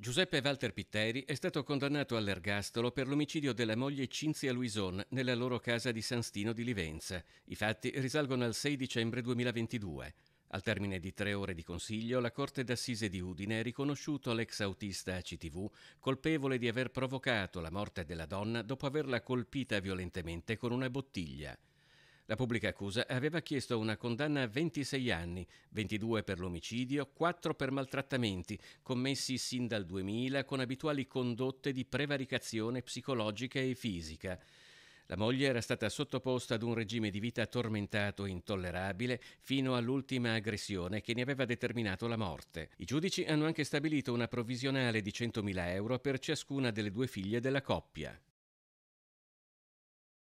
Giuseppe Walter Pitteri è stato condannato all'ergastolo per l'omicidio della moglie Cinzia Luison nella loro casa di San Stino di Livenza. I fatti risalgono al 6 dicembre 2022. Al termine di tre ore di consiglio, la Corte d'Assise di Udine ha riconosciuto l'ex autista ACTV colpevole di aver provocato la morte della donna dopo averla colpita violentemente con una bottiglia. La pubblica accusa aveva chiesto una condanna a 26 anni, 22 per l'omicidio, 4 per maltrattamenti, commessi sin dal 2000 con abituali condotte di prevaricazione psicologica e fisica. La moglie era stata sottoposta ad un regime di vita tormentato e intollerabile fino all'ultima aggressione che ne aveva determinato la morte. I giudici hanno anche stabilito una provvisionale di 100.000 euro per ciascuna delle due figlie della coppia.